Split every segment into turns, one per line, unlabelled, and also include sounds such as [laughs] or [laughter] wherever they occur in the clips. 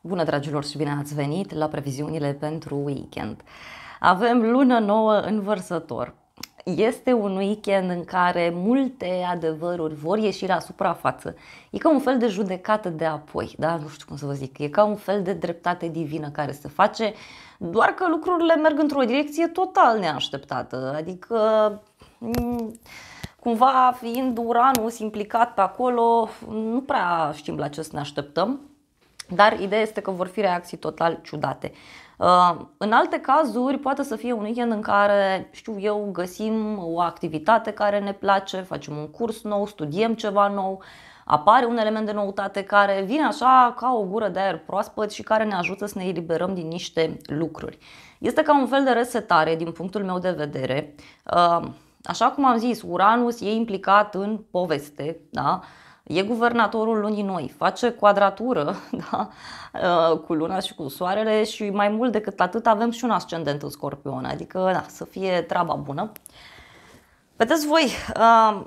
Bună, dragilor, și bine ați venit la previziunile pentru weekend. Avem lună nouă în vărsător. Este un weekend în care multe adevăruri vor ieși la suprafață. E ca un fel de judecată de apoi, da? Nu știu cum să vă zic. E ca un fel de dreptate divină care se face, doar că lucrurile merg într-o direcție total neașteptată. Adică mm, cumva fiind Uranus implicat pe acolo, nu prea știm la ce să ne așteptăm. Dar ideea este că vor fi reacții total ciudate. Uh, în alte cazuri poate să fie un weekend în care, știu eu, găsim o activitate care ne place, facem un curs nou, studiem ceva nou, apare un element de noutate care vine așa ca o gură de aer proaspăt și care ne ajută să ne eliberăm din niște lucruri. Este ca un fel de resetare din punctul meu de vedere. Uh, așa cum am zis, Uranus e implicat în poveste, da? E guvernatorul lunii noi, face quadratură [laughs] da? Uh, cu luna și cu soarele și mai mult decât atât avem și un ascendent în scorpion, adică da, să fie treaba bună. Vedeți voi, uh,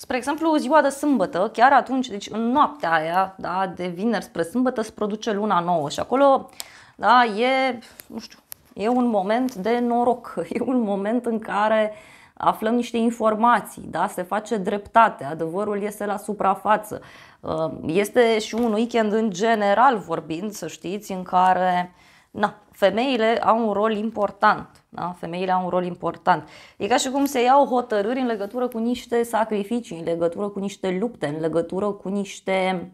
Spre exemplu, ziua de sâmbătă, chiar atunci, deci în noaptea aia, da, de vineri spre sâmbătă, se produce luna nouă și acolo, da, e, nu știu, e un moment de noroc, [laughs] e un moment în care uh, aflăm niște informații, da? se face dreptate, adevărul iese la suprafață. Uh, este și un weekend în general vorbind, să știți, în care na, femeile au un rol important. Da? Femeile au un rol important. E ca și cum se iau hotărâri în legătură cu niște sacrificii, în legătură cu niște lupte, în legătură cu niște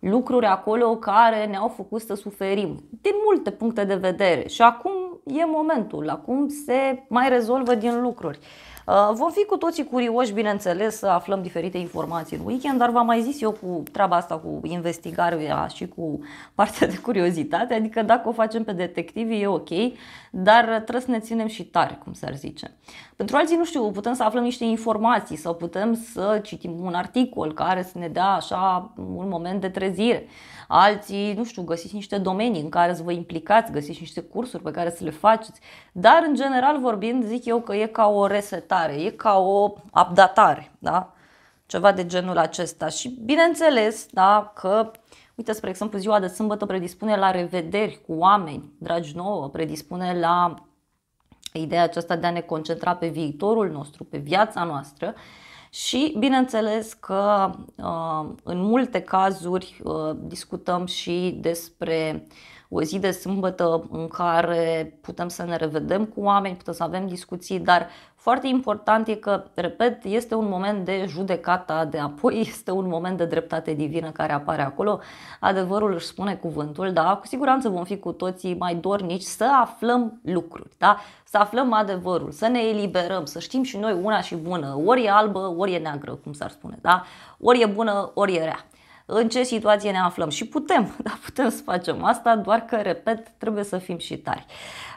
lucruri acolo care ne-au făcut să suferim din multe puncte de vedere. Și acum e momentul, acum se mai rezolvă din lucruri. Uh, vom fi cu toții curioși, bineînțeles, să aflăm diferite informații în weekend, dar v-am mai zis eu cu treaba asta, cu investigarea și cu partea de curiozitate, adică dacă o facem pe detectivi e ok, dar trebuie să ne ținem și tare, cum s-ar zice. Pentru alții, nu știu, putem să aflăm niște informații sau putem să citim un articol care să ne dea așa un moment de trezire. Alții, nu știu, găsiți niște domenii în care să vă implicați, găsiți niște cursuri pe care să le faceți. Dar, în general vorbind, zic eu că e ca o resetare, e ca o updatare, da? ceva de genul acesta. Și bineînțeles da, că Uite, spre exemplu, ziua de sâmbătă predispune la revederi cu oameni, dragi nouă, predispune la ideea aceasta de a ne concentra pe viitorul nostru, pe viața noastră și bineînțeles că uh, în multe cazuri uh, discutăm și despre o zi de sâmbătă în care putem să ne revedem cu oameni, putem să avem discuții, dar foarte important e că, repet, este un moment de judecata de apoi, [laughs] este un moment de dreptate divină care apare acolo. Adevărul își spune cuvântul, da, cu siguranță vom fi cu toții mai dornici să aflăm lucruri, da? Să aflăm adevărul, să ne eliberăm, să știm și noi una și bună. Ori e albă, ori e neagră, cum s-ar spune, da? Ori e bună, ori e rea în ce situație ne aflăm și putem, [laughs] dar putem să facem asta, doar că, repet, trebuie să fim și tari.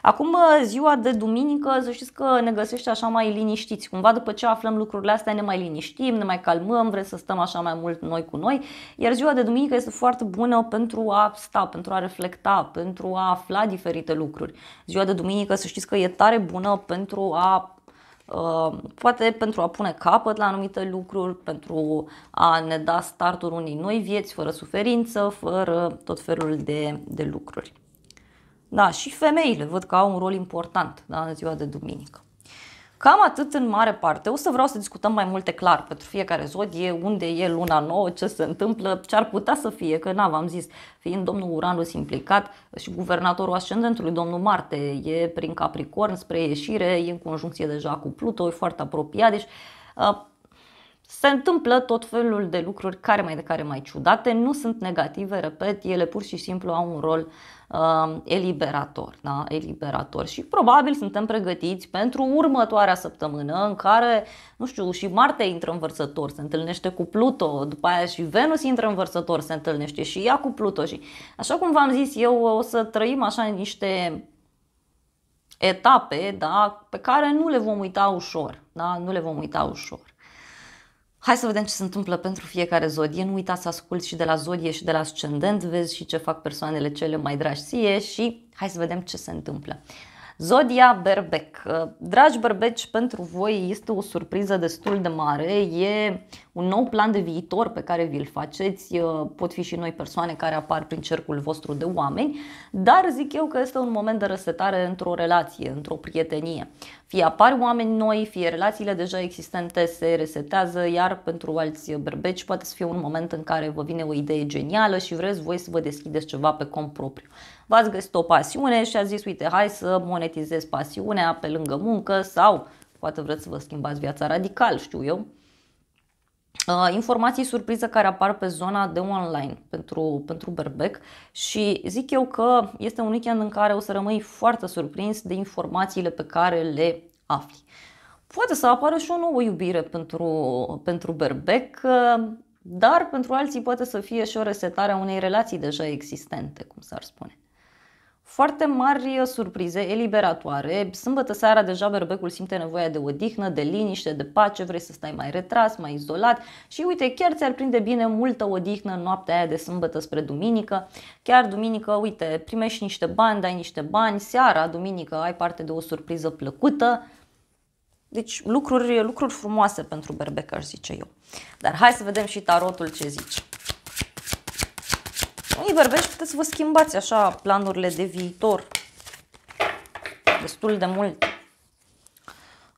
Acum, uh, ziua de duminică, să știți că ne găsește așa mai liniștiți. Cumva după ce aflăm lucrurile astea ne mai liniștim, ne mai calmăm, vrem să stăm așa mai mult noi cu noi. Iar ziua de duminică este foarte bună pentru a sta, pentru a reflecta, pentru a afla diferite lucruri. Ziua de duminică, să știți că e tare bună pentru a Uh, poate pentru a pune capăt la anumite lucruri, pentru a ne da startul unei noi vieți fără suferință, fără tot felul de, de lucruri. Da, și femeile văd că au un rol important da, în ziua de duminică. Cam atât în mare parte. O să vreau să discutăm mai multe clar pentru fiecare zodie, unde e luna nouă, ce se întâmplă, ce ar putea să fie, că n-am am zis, fiind domnul Uranus implicat și guvernatorul ascendentului, domnul Marte, e prin Capricorn spre ieșire, e în conjuncție deja cu Pluto, e foarte apropiat, deci uh, se întâmplă tot felul de lucruri care mai de care mai ciudate, nu sunt negative, repet, ele pur și simplu au un rol uh, uh, eliberator, da? eliberator. Și probabil suntem pregătiți pentru următoarea săptămână în care, nu știu, și Marte intră în vărsător, se întâlnește cu Pluto, după aia și Venus intră în vărsător, se întâlnește și ea cu Pluto. Și așa cum v-am zis, eu o să trăim așa niște etape da, pe care nu le vom uita ușor. Da? Nu le vom uita ușor. Hai să vedem ce se întâmplă pentru fiecare zodie. Nu uita să asculti și de la zodie și de la ascendent, vezi și ce fac persoanele cele mai dragi ție și hai să vedem ce se întâmplă. Zodia Berbec. Uh, dragi berbeci, pentru voi este o surpriză destul de mare, e un nou plan de viitor pe care vi-l faceți, uh, pot fi și noi persoane care apar prin cercul vostru de oameni, dar zic eu că este un moment de resetare într-o relație, într-o prietenie. Fie apar oameni noi, fie relațiile deja existente se resetează, iar pentru alți berbeci poate să fie un moment în care vă vine o idee genială și vreți voi să vă deschideți ceva pe cont propriu. V-ați găsit o pasiune și ați zis, uite, hai să monetizez pasiunea pe lângă muncă sau poate vreți să vă schimbați viața radical, știu eu, Uh, informații surpriză care apar pe zona de online pentru, pentru berbec și zic eu că este un weekend în care o să rămâi foarte surprins de informațiile pe care le afli. Poate să apară și o nouă iubire pentru, pentru berbec, uh, dar pentru alții poate să fie și o resetare a unei relații deja existente, cum s-ar spune foarte mari uh, surprize eliberatoare. Sâmbătă seara deja berbecul simte nevoia de odihnă, de liniște, de pace, vrei să stai mai retras, mai izolat și uite, chiar ți-ar prinde bine multă odihnă noaptea aia de sâmbătă spre duminică. Chiar duminică, uite, primești niște bani, dai niște bani, seara, duminică, ai parte de o surpriză plăcută. Deci lucruri, lucruri frumoase pentru berbec, aș zice eu. Dar hai să vedem și tarotul ce zice unii bărbeți puteți să vă schimbați așa planurile de viitor destul de mult.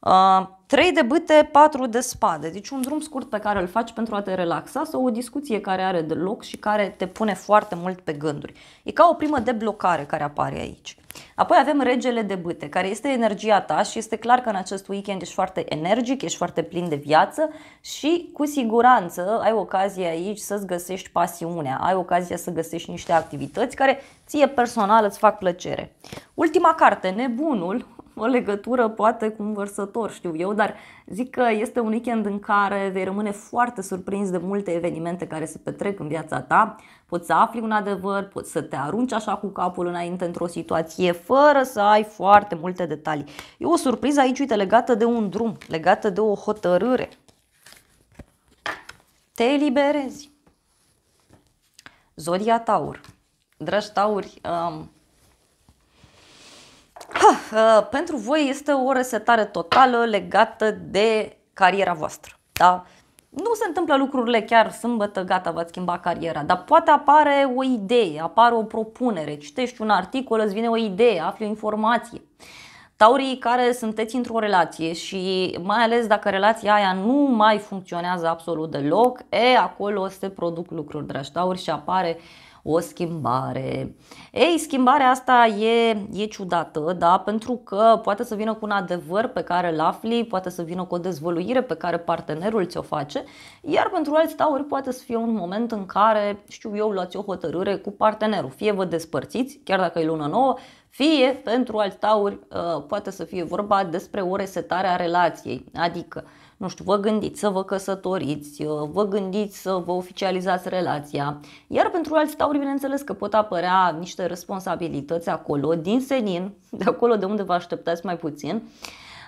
Uh, 3 de bâte, 4 de spade. Deci un drum scurt pe care îl faci pentru a te relaxa sau o discuție care are de loc și care te pune foarte mult pe gânduri. E ca o primă deblocare care apare aici. Apoi avem regele de bâte, care este energia ta și este clar că în acest weekend ești foarte energic, ești foarte plin de viață și cu siguranță ai ocazia aici să-ți găsești pasiunea, ai ocazia să găsești niște activități care ție personal îți fac plăcere. Ultima carte, nebunul, o legătură poate cu un vărsător, știu eu, dar zic că este un weekend în care vei rămâne foarte surprins de multe evenimente care se petrec în viața ta. Poți să afli un adevăr, poți să te arunci așa cu capul înainte într-o situație fără să ai foarte multe detalii. E o surpriză aici, uite, legată de un drum, legată de o hotărâre. Te eliberezi. Zodia Taur. Dragi Tauri, um, Ha, pentru voi este o resetare totală legată de cariera voastră. Da? Nu se întâmplă lucrurile chiar sâmbătă, gata, v-ați schimbat cariera, dar poate apare o idee, apare o propunere, citești un articol, îți vine o idee, afli o informație. Taurii care sunteți într-o relație și mai ales dacă relația aia nu mai funcționează absolut deloc, e, acolo se produc lucruri, dragi tauri, și apare uh, o schimbare. Ei, schimbarea asta e, e ciudată, da, pentru că poate să vină cu un adevăr pe care îl afli, poate să vină cu o dezvăluire pe care partenerul ți-o face, iar pentru alți tauri poate să fie un moment în care, știu eu, luați o hotărâre cu partenerul. Fie vă despărțiți, chiar dacă e lună nouă, fie pentru alți tauri uh, poate să fie vorba despre o resetare a relației, adică nu știu, vă gândiți să vă căsătoriți, uh, vă gândiți să vă oficializați relația. Iar pentru alți tauri, bineînțeles că pot apărea niște responsabilități acolo, din senin, de acolo de unde vă așteptați mai puțin,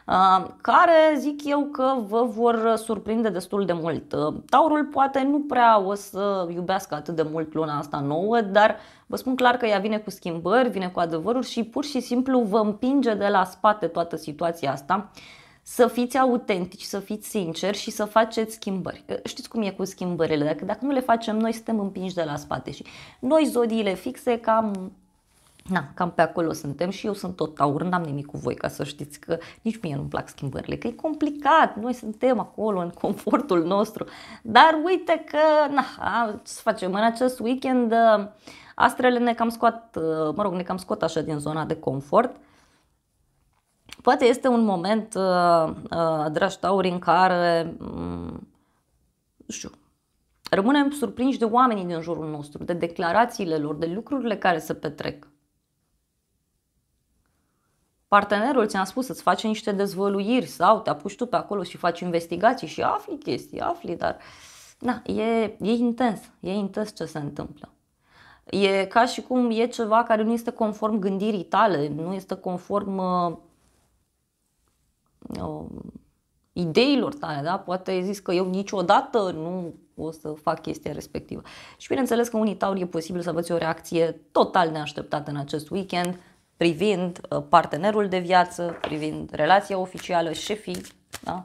uh, care zic eu că vă vor surprinde destul de mult. Uh, taurul poate nu prea o să iubească atât de mult luna asta nouă, dar vă spun clar că ea vine cu schimbări, vine cu adevăruri și pur și simplu vă împinge de la spate toată situația asta să fiți autentici, să fiți sinceri și să faceți schimbări. Ă, știți cum e cu schimbările, dacă, dacă nu le facem noi, suntem împinși de la spate și noi zodiile fixe cam Na, cam pe acolo suntem și eu sunt tot taur, n-am nimic cu voi ca să știți că nici mie nu-mi plac schimbările, că e complicat, noi suntem acolo în confortul nostru, dar uite că, na, să facem în acest weekend, ă, astrele ne cam scoat, ă, mă rog, ne cam scot așa din zona de confort, Poate este un moment, uh, uh, dragi tauri, în care, mm, nu știu, rămânem surprinși de oamenii din jurul nostru, de declarațiile lor, de lucrurile care se petrec. Partenerul ți-a spus să-ți face niște dezvăluiri sau te apuci tu pe acolo și faci investigații și afli chestii, afli, dar da, e, e intens, e intens ce se întâmplă. E ca și cum e ceva care nu este conform gândirii tale, nu este conform uh, uh, ideilor tale, da? poate ai zis că eu niciodată nu o să fac chestia respectivă. Și bineînțeles că unii tauri e posibil să aveți o reacție total neașteptată în acest weekend privind uh, partenerul de viață, privind relația oficială, șefii, da?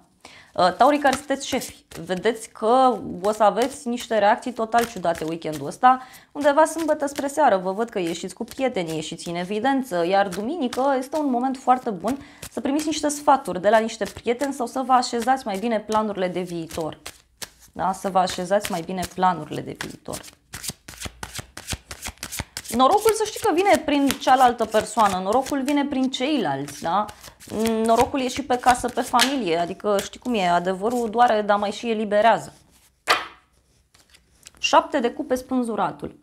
Uh, Taurii care sunteți șefi, vedeți că o să aveți niște reacții total ciudate weekendul ăsta. Undeva sâmbătă spre seară vă văd că ieșiți cu prieteni, ieșiți în evidență, iar duminică este un moment foarte bun să primiți niște sfaturi de la niște prieteni sau să vă așezați mai bine planurile de viitor. Da? Să vă așezați mai bine planurile de viitor. Norocul să știi că vine prin cealaltă persoană, norocul vine prin ceilalți, da? Mm, norocul e și pe casă, pe familie, adică știi cum e, adevărul doare, dar mai și eliberează. Șapte de cupe spânzuratul.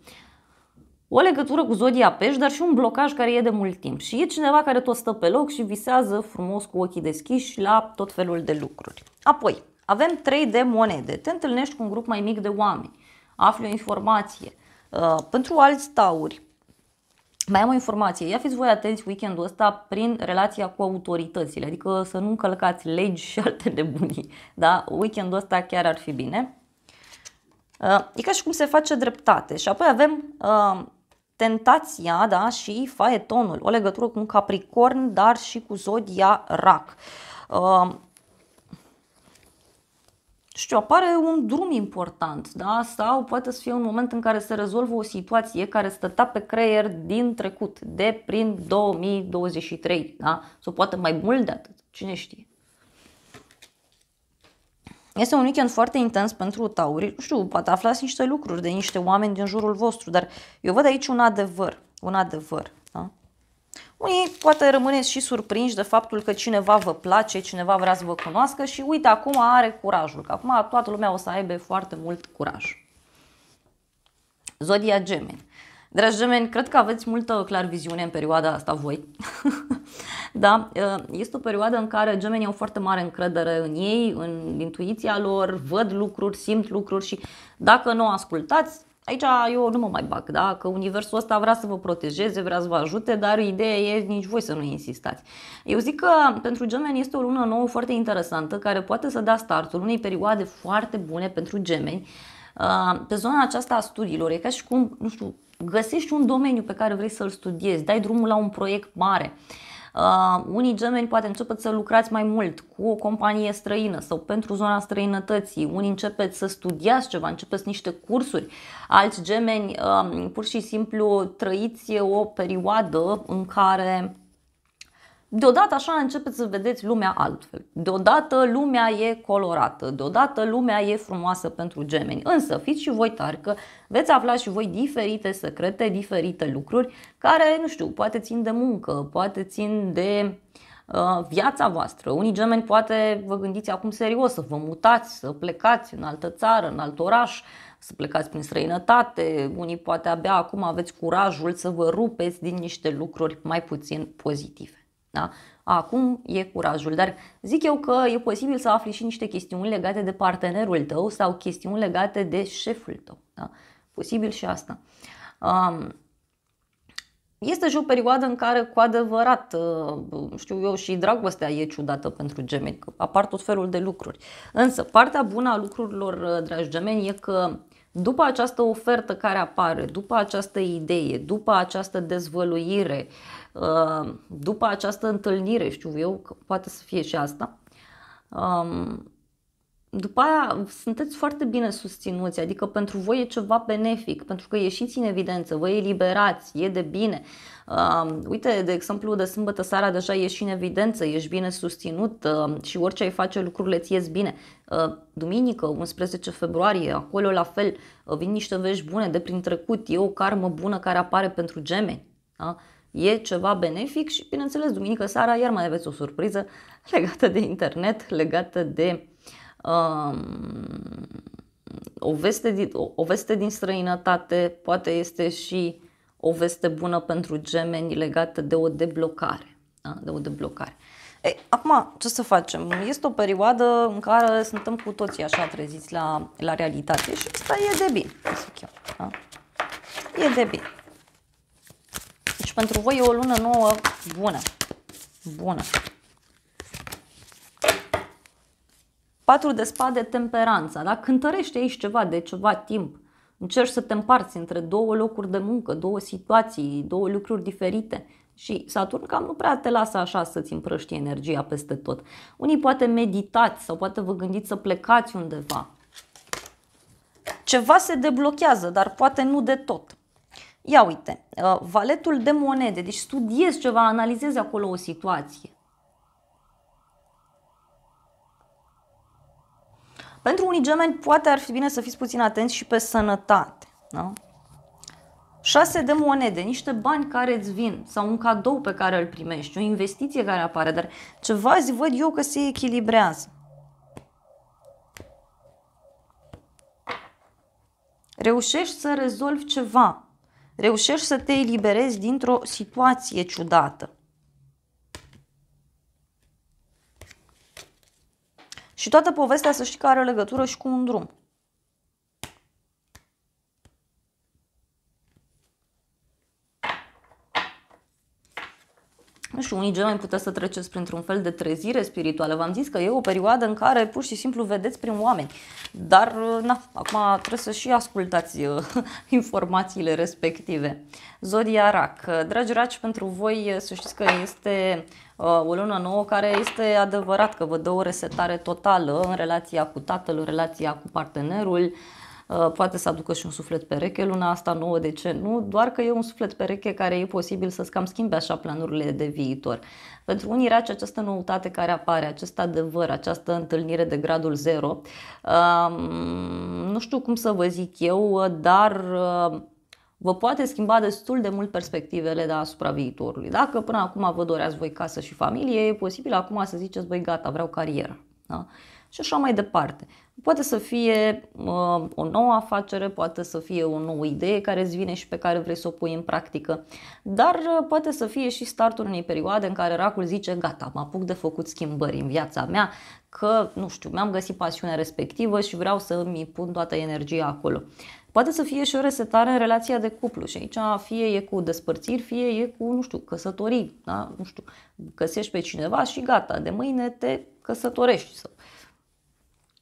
O legătură cu zodia pești, dar și un blocaj care e de mult timp. Și e cineva care tot stă pe loc și visează frumos cu ochii deschiși la tot felul de lucruri. Apoi, avem trei de monede. Te întâlnești cu un grup mai mic de oameni, afli o informație. Uh, pentru alți tauri, mai am o informație. Ia fiți voi atenți weekendul ăsta prin relația cu autoritățile, adică să nu încălcați legi și alte nebunii. Da? Weekendul ăsta chiar ar fi bine. Uh, e ca și cum se face dreptate. Și apoi avem uh, tentația da, și faetonul, o legătură cu un capricorn, dar și cu zodia rac. Uh, știu, apare un drum important, da? sau poate să fie un moment în care se rezolvă o situație care stătea pe creier din trecut, de prin 2023, da? sau poate mai mult de atât, cine știe. Este un weekend foarte intens pentru tauri. Nu știu, poate aflați niște lucruri de niște oameni din jurul vostru, dar eu văd aici un adevăr, un adevăr. Unii poate rămâneți și surprinși de faptul că cineva vă place, cineva vrea să vă cunoască și uite, acum are curajul, că acum toată lumea o să aibă foarte mult curaj. Zodia Gemeni. Dragi gemeni, cred că aveți multă clar viziune în perioada asta voi. [laughs] da, ă, este o perioadă în care gemenii au foarte mare încredere în ei, în intuiția lor, văd lucruri, simt lucruri și dacă nu ascultați, Aici eu nu mă mai bag, da? că universul ăsta vrea să vă protejeze, vrea să vă ajute, dar ideea e nici voi să nu insistați. Eu zic că pentru gemeni este o lună nouă foarte interesantă care poate să dea startul unei perioade foarte bune pentru gemeni. Uh, pe zona aceasta a studiilor e ca și cum, nu știu, găsești un domeniu pe care vrei să-l studiezi, dai drumul la un proiect mare. Uh, unii gemeni poate începeți să lucrați mai mult cu o companie străină sau pentru zona străinătății, unii începeți să studiați ceva, începeți niște cursuri. Uh, alți gemeni um, pur și simplu trăiți o perioadă în care Deodată așa începeți să vedeți lumea altfel. Deodată lumea e colorată, deodată lumea e frumoasă pentru gemeni. Însă fiți și voi tari că veți afla și voi diferite secrete, diferite lucruri care, nu știu, poate țin de muncă, poate țin de uh, viața voastră. Unii gemeni poate vă gândiți acum serios să vă mutați, să plecați în altă țară, în alt oraș, să plecați prin străinătate, unii poate abia acum aveți curajul să vă rupeți din niște lucruri mai puțin pozitive. Da? Acum e curajul, dar zic eu că e posibil să afli și niște chestiuni legate de partenerul tău sau chestiuni legate de șeful tău. Da? Posibil și asta. Um, este și o perioadă în care cu adevărat, ă, știu eu, și dragostea e ciudată pentru gemeni, că apar tot felul de lucruri. Însă, partea bună a lucrurilor, ă, dragi gemeni, e că după această ofertă care apare, după această idee, după această dezvăluire, uh, după această întâlnire, știu eu, poate să fie și asta, um, după aia sunteți foarte bine susținuți, adică pentru voi e ceva benefic, pentru că ieșiți în evidență, vă eliberați, e de bine. Uh, uite, de exemplu, de sâmbătă seara deja ieși în evidență, ești bine susținut uh, și orice ai face lucrurile ți ies bine. Uh, duminică, 11 februarie, acolo la fel, uh, vin niște vești bune de prin trecut, e o karmă bună care apare pentru gemeni. Uh, e ceva benefic și, bineînțeles, duminică seara iar mai aveți o surpriză [laughs] legată de internet, legată de o veste, din o veste din străinătate poate este și o veste bună pentru gemeni legată de o deblocare. Da? De o deblocare. Ei, acum, ce să facem? Este o perioadă în care suntem cu toții așa treziți la, la realitate și asta e de bine, zic eu. Da? E de bine. Deci pentru voi e o lună nouă bună. Bună. Patru de spade, temperanța. Da? Cântărește aici ceva de ceva timp. Încerci să te împarți între două locuri de muncă, două situații, două lucruri diferite. Și Saturn cam nu prea te lasă așa să-ți împrăști energia peste tot. Unii poate meditați sau poate vă gândiți să plecați undeva. Ceva se deblochează, dar poate nu de tot. Ia uite, uh, valetul de monede, deci studiezi ceva, analizezi acolo o situație. Pentru unii gemeni, poate ar fi bine să fiți puțin atenți și pe sănătate. Da? 6 de monede, niște bani care îți vin sau un cadou pe care îl primești, o investiție care apare, dar ceva zi văd eu că se echilibrează. Reușești să rezolvi ceva, reușești să te eliberezi dintr-o situație ciudată. Și toată povestea să știi că are legătură și cu un drum. Nu știu, unii gemeni puteți să treceți printr-un fel de trezire spirituală. V-am zis că e o perioadă în care pur și simplu vedeți prin oameni. Dar, uh, na, acum trebuie să și ascultați uh, [laughs] informațiile respective. Zodia Rac. Uh, dragi raci, pentru voi să știți că este Uh, o lună nouă care este adevărat că vă dă o resetare totală în relația cu tatăl, în relația cu partenerul, uh, poate să aducă și un suflet pereche luna asta nouă, de ce nu? Doar că e un suflet pereche care e posibil să-ți cam schimbe așa planurile de viitor. Pentru unii raci această noutate care apare, acest adevăr, această întâlnire de gradul zero, um, nu știu cum să vă zic eu, dar uh, vă poate schimba destul de mult perspectivele de da, asupra viitorului. Dacă până acum vă doreați voi casă și familie, e posibil acum să ziceți, băi, gata, vreau carieră. Da? Și așa mai departe. Poate să fie uh, o nouă afacere, poate să fie o nouă idee care îți vine și pe care vrei să o pui în practică, dar uh, poate să fie și startul unei perioade în care racul zice gata, mă apuc de făcut schimbări în viața mea, că, nu știu, mi-am găsit pasiunea respectivă și vreau să îmi pun toată energia acolo. Poate să fie și o resetare în relația de cuplu și aici fie e cu despărțiri, fie e cu, nu știu, căsătorii, da? nu știu, găsești pe cineva și gata, de mâine te căsătorești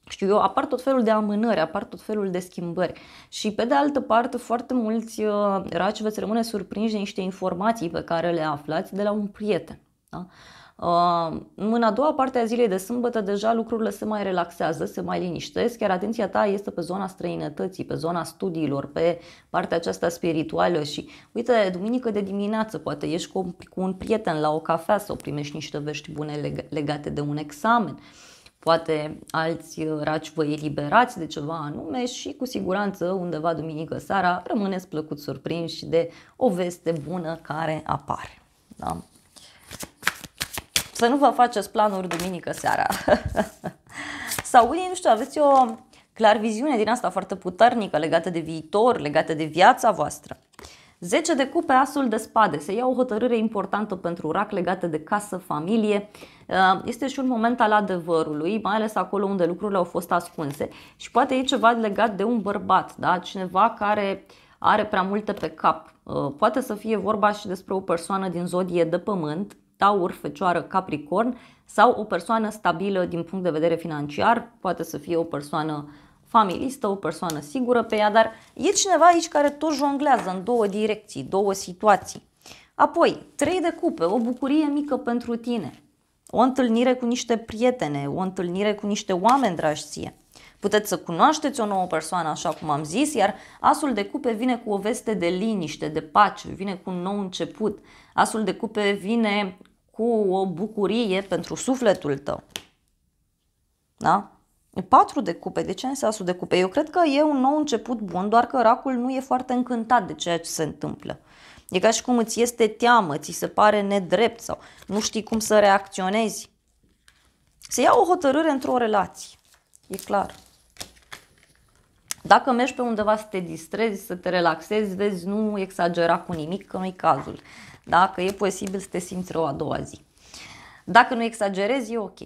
știu eu, apar tot felul de amânări, apar tot felul de schimbări. Și pe de altă parte, foarte mulți uh, raci veți rămâne surprinși de niște informații pe care le aflați de la un prieten. Da? În a doua parte a zilei de sâmbătă deja lucrurile se mai relaxează, se mai liniștesc, chiar atenția ta este pe zona străinătății, pe zona studiilor, pe partea aceasta spirituală și uite, duminică de dimineață poate ești cu un prieten la o cafea sau primești niște vești bune legate de un examen poate alți raci vă eliberați de ceva anume și cu siguranță undeva duminică seara rămâneți plăcut surprinși de o veste bună care apare. Da? Să nu vă faceți planuri duminică seara. [laughs] Sau unii, nu știu, aveți o clar viziune din asta foarte puternică legată de viitor, legată de viața voastră. 10 de cupe, asul de spade. Se ia o hotărâre importantă pentru rac legată de casă, familie. Uh, este și un moment al adevărului, mai ales acolo unde lucrurile au fost ascunse. Și poate e ceva legat de un bărbat, da? cineva care are prea multe pe cap. Uh, poate să fie vorba și despre o persoană din zodie de pământ, taur, fecioară, capricorn sau o persoană stabilă din punct de vedere financiar, poate să fie o persoană familistă, o persoană sigură pe ea, dar e cineva aici care tot jonglează în două direcții, două situații. Apoi, trei de cupe, o bucurie mică pentru tine, o întâlnire cu niște prietene, o întâlnire cu niște oameni dragi ție. Puteți să cunoașteți o nouă persoană, așa cum am zis, iar asul de cupe vine cu o veste de liniște, de pace, vine cu un nou început. Asul de cupe vine cu o bucurie pentru sufletul tău. Da? Patru de cupe. De ce în asu de cupe? Eu cred că e un nou început bun, doar că racul nu e foarte încântat de ceea ce se întâmplă. E ca și cum îți este teamă, ți se pare nedrept sau nu știi cum să reacționezi. Se ia o hotărâre într-o relație. E clar. Dacă mergi pe undeva să te distrezi, să te relaxezi, vezi, nu exagera cu nimic, că nu-i cazul da? că e posibil să te simți rău a doua zi. Dacă nu exagerezi, e ok.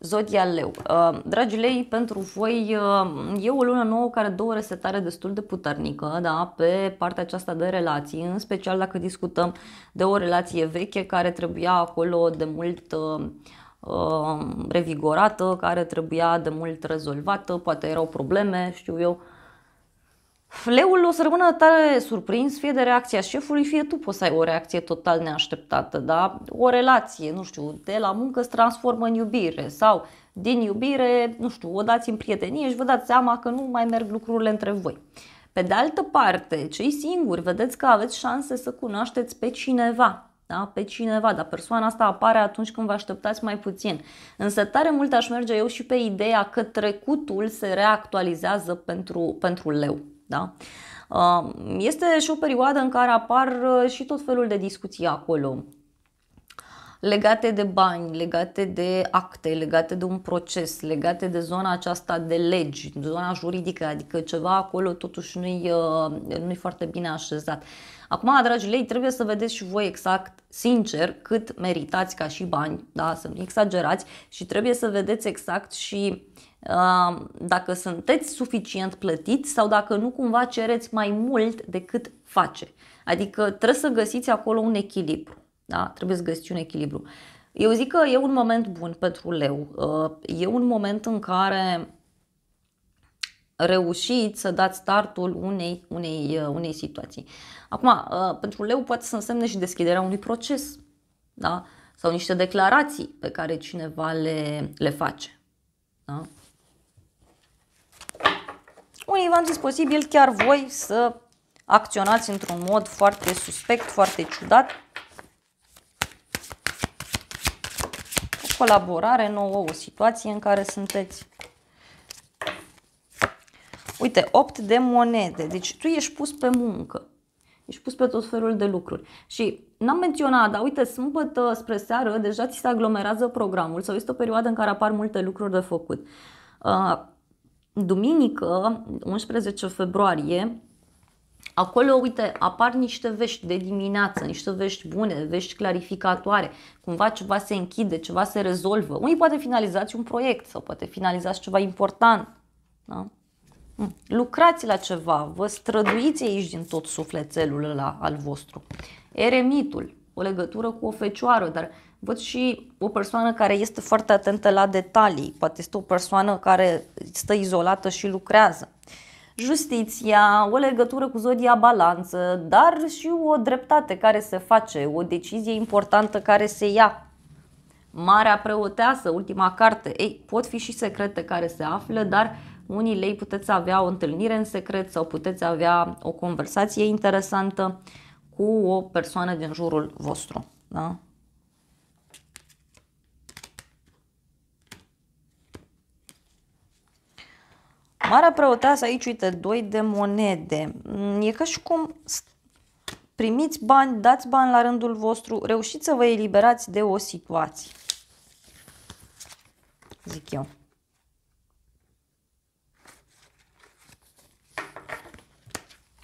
Zodia Leu. Uh, dragii lei, pentru voi uh, e o lună nouă care dă o resetare destul de puternică da, pe partea aceasta de relații, în special dacă discutăm de o relație veche care trebuia acolo de mult uh, revigorată, care trebuia de mult rezolvată, poate erau probleme, știu eu, Fleul o să rămână tare surprins fie de reacția șefului, fie tu poți să ai o reacție total neașteptată, da? O relație, nu știu, de la muncă se transformă în iubire sau din iubire, nu știu, o dați în prietenie și vă dați seama că nu mai merg lucrurile între voi. Pe de altă parte, cei singuri, vedeți că aveți șanse să cunoașteți pe cineva, da? pe cineva, dar persoana asta apare atunci când vă așteptați mai puțin. Însă tare mult aș merge eu și pe ideea că trecutul se reactualizează pentru, pentru leu. Da? Uh, este și o perioadă în care apar uh, și tot felul de discuții acolo legate de bani, legate de acte, legate de un proces, legate de zona aceasta de legi, zona juridică, adică ceva acolo totuși nu-i, uh, nu-i foarte bine așezat. Acum, dragii lei, trebuie să vedeți și voi exact, sincer, cât meritați ca și bani, da, să nu exagerați și trebuie să vedeți exact și dacă sunteți suficient plătiți sau dacă nu cumva cereți mai mult decât face. Adică trebuie să găsiți acolo un echilibru. Da? Trebuie să găsiți un echilibru. Eu zic că e un moment bun pentru leu. Uh, e un moment în care reușiți să dați startul unei, unei, uh, unei situații. Acum, uh, pentru leu poate să însemne și deschiderea unui proces da? sau niște declarații pe care cineva le, le face. Da? Unii v-am zis posibil chiar voi să acționați într-un mod foarte suspect, foarte ciudat. O colaborare nouă, o situație în care sunteți. Uite, 8 de monede. Deci tu ești pus pe muncă. Ești pus pe tot felul de lucruri. Și n-am menționat, dar uite, sâmbătă spre seară deja ți se aglomerează programul sau este o perioadă în care apar multe lucruri de făcut. Uh, duminică, 11 februarie, Acolo, uite, apar niște vești de dimineață, niște vești bune, vești clarificatoare, cumva ceva se închide, ceva se rezolvă. Unii poate finalizați un proiect sau poate finalizați ceva important. Da? Hm. Lucrați la ceva, vă străduiți aici din tot sufletelul ăla al vostru. Eremitul, o legătură cu o fecioară, dar Văd și o persoană care este foarte atentă la detalii, poate este o persoană care stă izolată și lucrează. Justiția, o legătură cu zodia balanță, dar și o dreptate care se face, o decizie importantă care se ia. Marea preoteasă, ultima carte. Ei, pot fi și secrete care se află, dar unii lei puteți avea o întâlnire în secret sau puteți avea o conversație interesantă cu o persoană din jurul vostru. Da? Marea preoteasă aici, uite, doi de monede. Mm, e ca și cum primiți bani, dați bani la rândul vostru, reușiți să vă eliberați de o situație. Zic eu.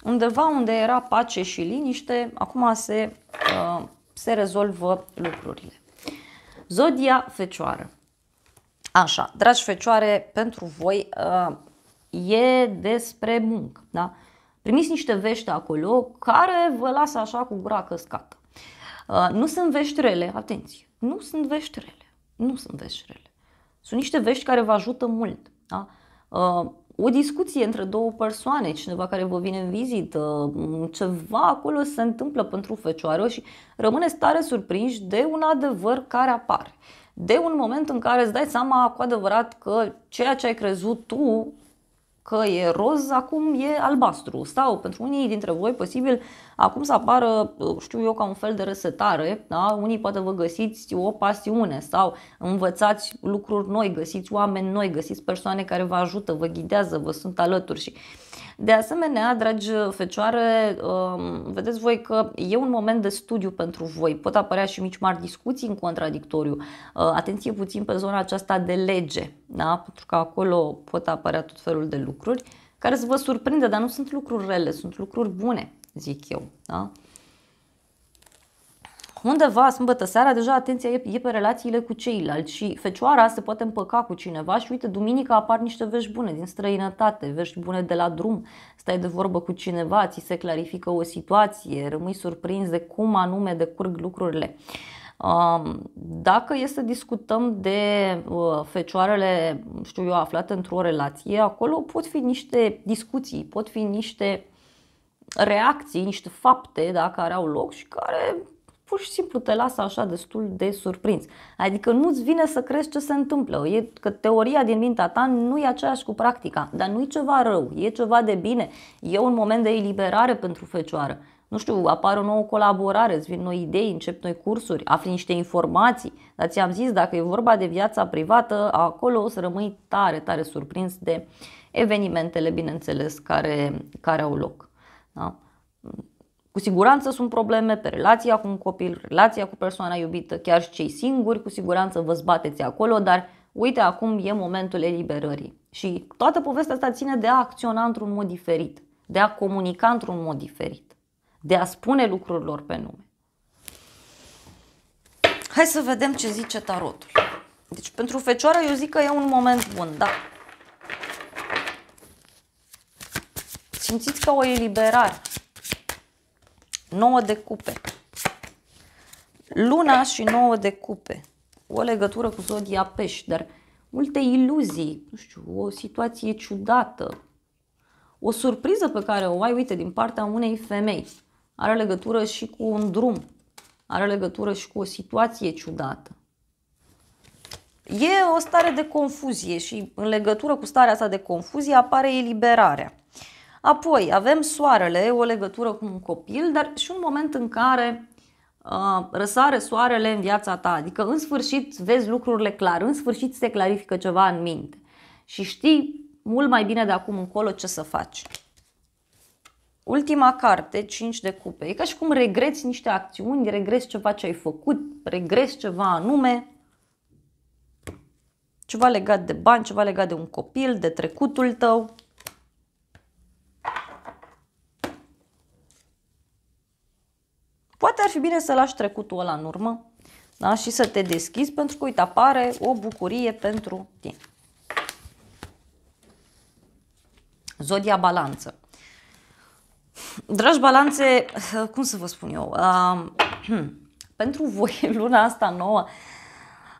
Undeva unde era pace și liniște, acum se, uh, se rezolvă lucrurile. Zodia Fecioară. Așa, dragi fecioare, pentru voi uh, e despre muncă. Da? Primiți niște vești acolo care vă lasă așa cu gura căscată. Uh, nu sunt vești rele, atenție, nu sunt vești rele, nu sunt vești rele. Sunt niște vești care vă ajută mult. Da? Uh, o discuție între două persoane, cineva care vă vine în vizită, mm, ceva acolo se întâmplă pentru fecioară și rămâneți tare surprinși de un adevăr care apare. De un moment în care îți dai seama cu adevărat că ceea ce ai crezut tu că e roz, acum e albastru. Sau pentru unii dintre voi posibil acum să apară, uh, știu eu, ca un fel de resetare, da? unii poate vă găsiți o pasiune sau învățați lucruri noi, găsiți oameni noi, găsiți persoane care vă ajută, vă ghidează, vă sunt alături și de asemenea, dragi fecioare, um, vedeți voi că e un moment de studiu pentru voi. Pot apărea și mici mari discuții în contradictoriu. Uh, atenție puțin pe zona aceasta de lege, da? pentru că acolo pot apărea tot felul de lucruri care să vă surprinde, dar nu sunt lucruri rele, sunt lucruri bune, zic eu. Da? undeva sâmbătă seara, deja atenția e, e pe relațiile cu ceilalți și fecioara se poate împăca cu cineva și uite, duminica apar niște vești bune din străinătate, vești bune de la drum, stai de vorbă cu cineva, ți se clarifică o situație, rămâi surprins de cum anume decurg lucrurile. Um, dacă este să discutăm de uh, fecioarele, știu eu, aflate într-o relație, acolo pot fi niște discuții, pot fi niște reacții, niște fapte da, care au loc și care pur și simplu te lasă așa destul de surprins. Adică nu-ți vine să crezi ce se întâmplă. E că teoria din mintea ta nu e aceeași cu practica, dar nu e ceva rău, e ceva de bine. E un moment de eliberare pentru fecioară. Nu știu, apare o nouă colaborare, îți vin noi idei, încep noi cursuri, afli niște informații. Dar ți-am zis, dacă e vorba de viața privată, acolo o să rămâi tare, tare surprins de evenimentele, bineînțeles, care, care au loc. Da? Cu siguranță sunt probleme pe relația cu un copil, relația cu persoana iubită, chiar și cei singuri, cu siguranță vă zbateți acolo, dar uite acum e momentul eliberării. Și toată povestea asta ține de a acționa într-un mod diferit, de a comunica într-un mod diferit, de a spune lucrurilor pe nume. Hai să vedem ce zice tarotul. Deci pentru fecioară eu zic că e un moment bun, da. Simțiți ca o eliberare. 9 de cupe. Luna și 9 de cupe. O legătură cu zodia pești, dar multe iluzii, nu știu, o situație ciudată, o surpriză pe care o ai, uite, din partea unei femei. Are legătură și cu un drum, are legătură și cu o situație ciudată. E o stare de confuzie și în legătură cu starea asta de confuzie apare eliberarea. Apoi avem soarele, o legătură cu un copil, dar și un moment în care uh, răsare soarele în viața ta, adică în sfârșit vezi lucrurile clar, în sfârșit se clarifică ceva în minte și știi mult mai bine de acum încolo ce să faci. Ultima carte, 5 de cupe, e ca și cum regreți niște acțiuni, regreți ceva ce ai făcut, regreți ceva anume, ceva legat de bani, ceva legat de un copil, de trecutul tău. ar fi bine să lași trecutul ăla în urmă da? și să te deschizi pentru că, uite, apare o bucurie pentru tine. Zodia balanță. Dragi balanțe, cum să vă spun eu, uh, pentru voi [laughs] luna asta nouă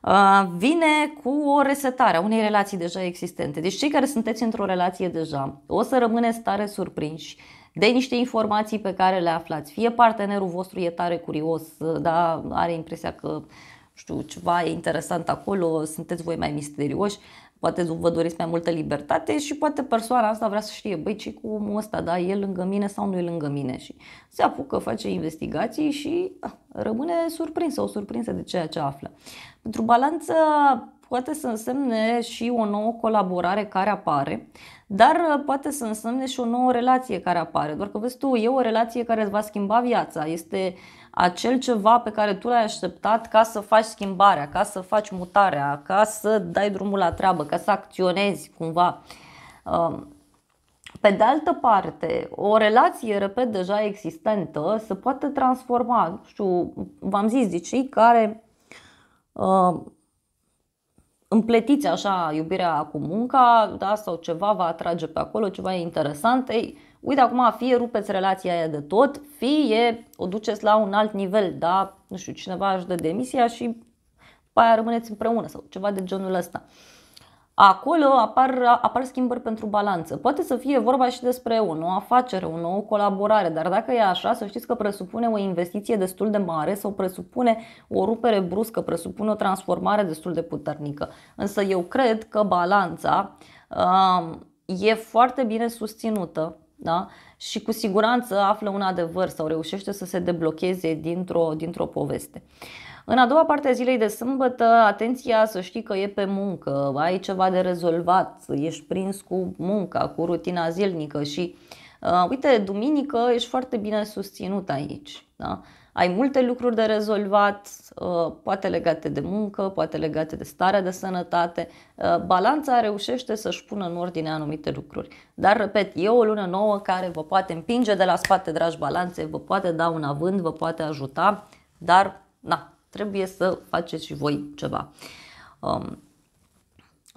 uh, vine cu o resetare a unei relații deja existente. Deci cei care sunteți într-o relație deja o să rămâneți tare surprinși de niște informații pe care le aflați. Fie partenerul vostru e tare curios, da, are impresia că știu, ceva e interesant acolo, sunteți voi mai misterioși, poate vă doriți mai multă libertate și poate persoana asta vrea să știe, băi, ce cu omul ăsta, da, e lângă mine sau nu e lângă mine și se apucă, face investigații și da, rămâne surprinsă, o surprinsă de ceea ce află. Pentru balanță poate să însemne și o nouă colaborare care apare, dar uh, poate să însemne și o nouă relație care apare. Doar că vezi tu, e o relație care îți va schimba viața, este acel ceva pe care tu l-ai așteptat ca să faci schimbarea, ca să faci mutarea, ca să dai drumul la treabă, ca să acționezi cumva. Um, pe de altă parte, o relație, repet, deja existentă se poate transforma. Nu știu, v-am zis, de cei care uh, împletiți așa iubirea cu munca da? sau ceva va atrage pe acolo, ceva e interesant, ei, uite acum fie rupeți relația aia de tot, fie o duceți la un alt nivel, da? nu știu, cineva își dă demisia și după aia rămâneți împreună sau ceva de genul ăsta. Uh, Acolo apar, apar schimbări pentru balanță. Poate să fie vorba și despre o nouă afacere, o nouă colaborare, dar dacă e așa, să știți că presupune o investiție destul de mare sau presupune o rupere bruscă, presupune o transformare destul de puternică. Însă eu cred că balanța um, e foarte bine susținută da? și cu siguranță află un adevăr sau reușește să se deblocheze dintr-o, dintr-o poveste. Uh, în a doua parte a zilei de sâmbătă, atenția să știi că e pe muncă, ai ceva de rezolvat, ești prins cu munca, cu rutina zilnică și uh, uite, duminică ești foarte bine susținut aici. Da? Ai multe lucruri de rezolvat, uh, poate legate de muncă, poate legate de starea de sănătate. Uh, balanța reușește să-și pună în ordine anumite lucruri. Dar, repet, e o lună nouă care vă poate împinge de la spate, dragi balanțe, vă poate da un avânt, vă poate ajuta, dar, na, trebuie să faceți și voi ceva. Um,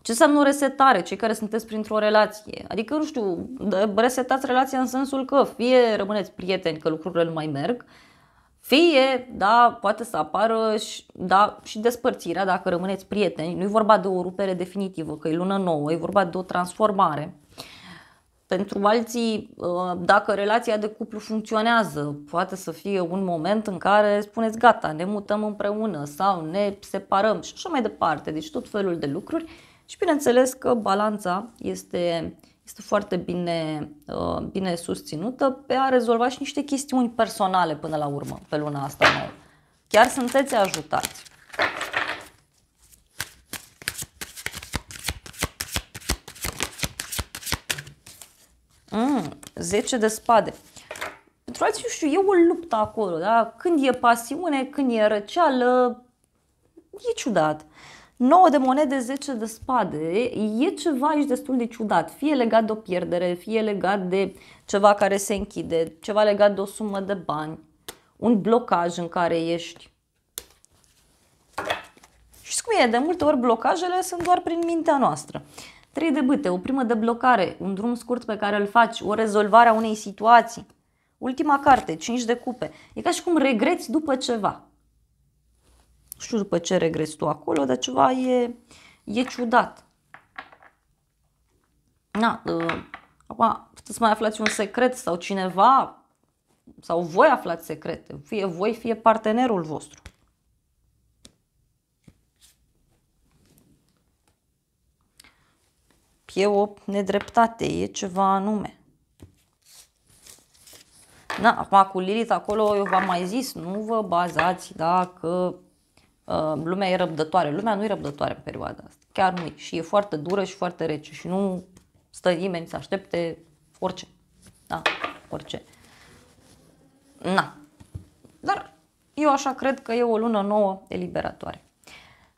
ce înseamnă o resetare, cei care sunteți printr-o relație? Adică, nu știu, resetați relația în sensul că fie rămâneți prieteni, că lucrurile nu mai merg, fie, da, poate să apară și, da, și despărțirea dacă rămâneți prieteni. Nu e vorba de o rupere definitivă, că e lună nouă, e vorba de o transformare. Pentru alții, uh, dacă relația de cuplu funcționează, poate să fie un moment în care spuneți gata, ne mutăm împreună sau ne separăm și așa mai departe. Deci tot felul de lucruri și bineînțeles că balanța este, este foarte bine, uh, bine susținută pe a rezolva și niște chestiuni personale până la urmă pe luna asta nouă. Chiar sunteți ajutați. 10 de spade. Pentru alții, știu, e o luptă acolo, da? Când e pasiune, când e răceală, e ciudat. 9 de monede, 10 de spade, e ceva aici destul de ciudat, fie legat de o pierdere, fie legat de ceva care se închide, ceva legat de o sumă de bani, un blocaj în care ești. Și cum e, de multe ori blocajele sunt doar prin mintea noastră. Trei de bâte, o primă deblocare, un drum scurt pe care îl faci, o rezolvare a unei situații. Ultima carte, cinci de cupe. E ca și cum regreți după ceva. Nu știu după ce regreți tu acolo, dar ceva e, e ciudat. Na, uh, acum puteți mai aflați un secret sau cineva, sau voi aflați secrete, fie voi, fie partenerul vostru. e o nedreptate, e ceva anume. Na, acum cu Lilith acolo eu v-am mai zis, nu vă bazați dacă uh, lumea e răbdătoare. Lumea nu e răbdătoare în perioada asta, chiar nu e. Și e foarte dură și foarte rece și nu stă nimeni să aștepte orice. Da, orice. Na. Dar eu așa cred că e o lună nouă eliberatoare.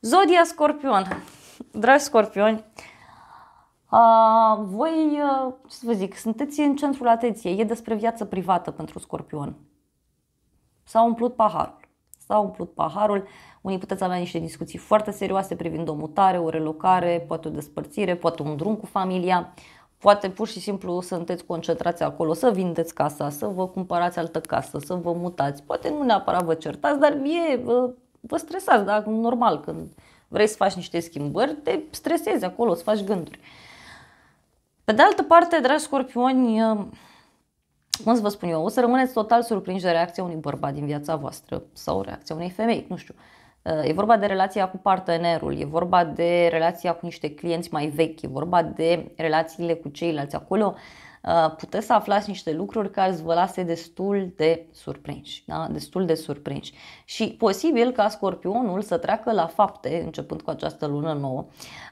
Zodia Scorpion. [laughs] Dragi scorpioni, voi, ce să vă zic, sunteți în centrul atenției, e despre viață privată pentru scorpion. S-a umplut paharul. S-a umplut paharul, unii puteți avea niște discuții foarte serioase privind o mutare, o relocare, poate o despărțire, poate un drum cu familia, poate pur și simplu sunteți concentrați acolo, să vindeți casa, să vă cumpărați altă casă, să vă mutați, poate nu neapărat vă certați, dar e, vă stresați, da? normal, când vrei să faci niște schimbări, te stresezi acolo, să faci gânduri. Uh, pe de altă parte, dragi scorpioni, uh, cum să vă spun eu, o să rămâneți total surprinși de reacția unui bărbat din viața voastră sau reacția unei femei, nu știu. Uh, e vorba de relația cu partenerul, e vorba de relația cu niște clienți mai vechi, e vorba de relațiile cu ceilalți acolo. Uh, puteți să aflați niște lucruri care îți vă lase destul de surprinși. Da? Destul de surprinși. Și posibil ca scorpionul să treacă la fapte, începând cu această lună nouă.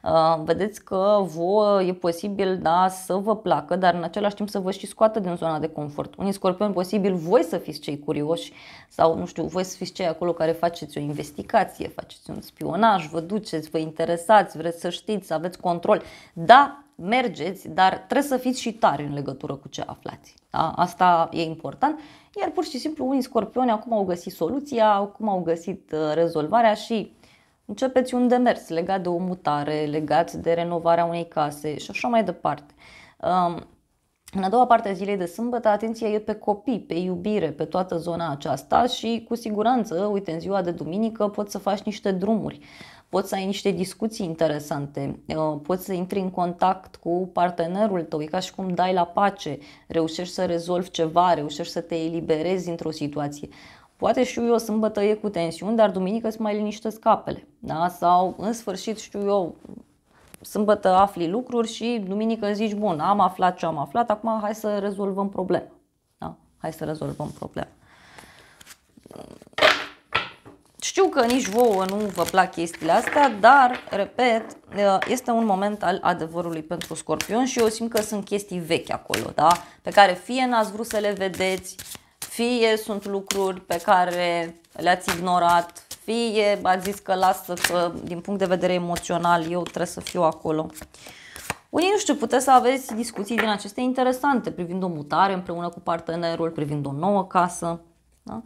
Uh, vedeți că vă e posibil da, să vă placă, dar în același timp să vă și scoată din zona de confort. Unii scorpioni posibil voi să fiți cei curioși sau, nu știu, voi să fiți cei acolo care faceți o investigație, faceți un spionaj, vă duceți, vă interesați, vreți să știți, să aveți control. Da, mergeți, dar trebuie să fiți și tari în legătură cu ce aflați. Da? Asta e important. Iar pur și simplu unii scorpioni acum au găsit soluția, acum au găsit uh, rezolvarea și începeți un demers legat de o mutare, legat de renovarea unei case și așa mai departe. Um, în a doua parte a zilei de sâmbătă, atenția e pe copii, pe iubire, pe toată zona aceasta și cu siguranță, uite, în ziua de duminică poți să faci niște drumuri poți să ai niște discuții interesante, uh, poți să intri în contact cu partenerul tău, e ca și cum dai la pace, reușești să rezolvi ceva, reușești să te eliberezi într-o situație. Poate știu eu, sâmbătă e cu tensiuni, dar duminică îți mai liniștesc capele. Da? Sau, în sfârșit, știu eu, sâmbătă afli lucruri și duminică zici, bun, am aflat ce am aflat, acum hai să rezolvăm problema. Da? Hai să rezolvăm problema. Știu că nici vouă nu vă plac chestiile astea, dar, repet, uh, este un moment al adevărului pentru scorpion și eu simt că sunt chestii vechi acolo, da? Pe care fie n-ați vrut să le vedeți, fie sunt lucruri pe care le-ați ignorat, fie ați zis că lasă că din punct de vedere emoțional eu trebuie să fiu acolo. Unii, nu știu, puteți să aveți discuții din acestea interesante privind o mutare împreună cu partenerul, privind o nouă casă. Da?